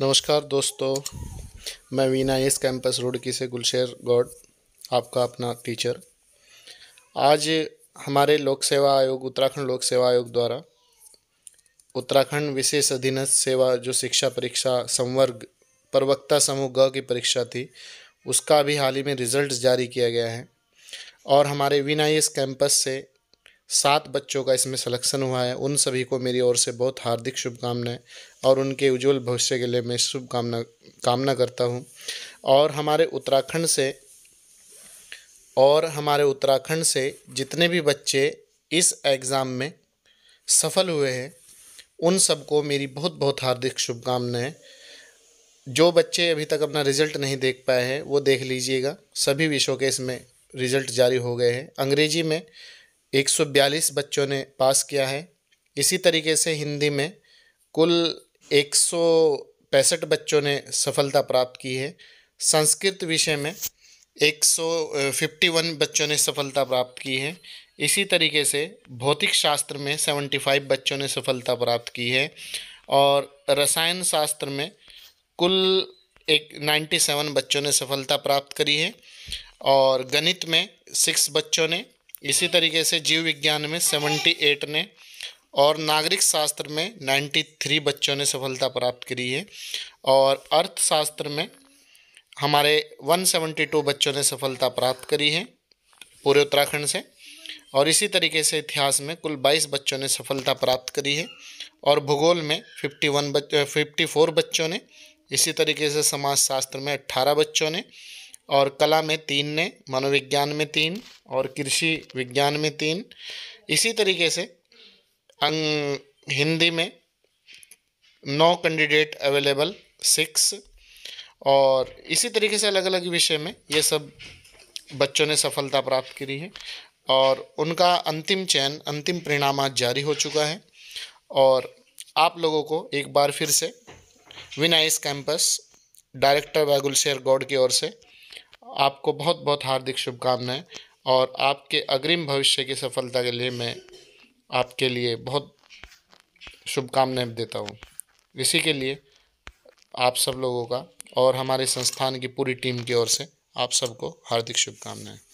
नमस्कार दोस्तों मैं वीना एस कैंपस रुड़की से गुलशेर गौड आपका अपना टीचर आज हमारे लोक सेवा आयोग उत्तराखंड लोक सेवा आयोग द्वारा उत्तराखंड विशेष अधीनस्थ सेवा जो शिक्षा परीक्षा संवर्ग प्रवक्ता समूह ग की परीक्षा थी उसका भी हाल ही में रिजल्ट जारी किया गया है और हमारे वीना एस कैंपस से सात बच्चों का इसमें सिलेक्शन हुआ है उन सभी को मेरी ओर से बहुत हार्दिक शुभकामनाएं और उनके उज्जवल भविष्य के लिए मैं शुभकामना कामना करता हूं और हमारे उत्तराखंड से और हमारे उत्तराखंड से जितने भी बच्चे इस एग्ज़ाम में सफल हुए हैं उन सबको मेरी बहुत बहुत हार्दिक शुभकामनाएं जो बच्चे अभी तक अपना रिजल्ट नहीं देख पाए हैं वो देख लीजिएगा सभी विषयों के इसमें रिजल्ट जारी हो गए हैं अंग्रेजी में 142 बच्चों ने पास किया है इसी तरीके से हिंदी में कुल एक बच्चों ने सफलता प्राप्त की है संस्कृत विषय में 151 बच्चों ने सफलता प्राप्त की है इसी तरीके से भौतिक शास्त्र में 75 बच्चों ने सफलता प्राप्त की है और रसायन शास्त्र में कुल एक 97 बच्चों ने सफलता प्राप्त करी है और गणित में सिक्स बच्चों ने इसी तरीके से जीव विज्ञान में सेवेंटी एट ने और नागरिक शास्त्र में नाइन्टी थ्री बच्चों ने सफलता प्राप्त करी है और अर्थशास्त्र में हमारे वन सेवेंटी टू बच्चों ने सफलता प्राप्त करी है पूरे उत्तराखंड से और इसी तरीके से इतिहास में कुल बाईस बच्चों ने सफलता प्राप्त करी है और भूगोल में फिफ्टी वन बच्चों फिफ्टी फोर बच्चों ने इसी तरीके से समाजशास्त्र में अट्ठारह बच्चों ने और कला में तीन ने मनोविज्ञान में तीन और कृषि विज्ञान में तीन इसी तरीके से अंग हिंदी में नौ कैंडिडेट अवेलेबल सिक्स और इसी तरीके से अलग अलग विषय में ये सब बच्चों ने सफलता प्राप्त करी है और उनका अंतिम चयन अंतिम परिणाम आज जारी हो चुका है और आप लोगों को एक बार फिर से विनाइस कैंपस डायरेक्टर बैगुल शेर गौड की ओर से आपको बहुत बहुत हार्दिक शुभकामनाएं और आपके अग्रिम भविष्य की सफलता के लिए मैं आपके लिए बहुत शुभकामनाएं देता हूँ इसी के लिए आप सब लोगों का और हमारे संस्थान की पूरी टीम की ओर से आप सबको हार्दिक शुभकामनाएं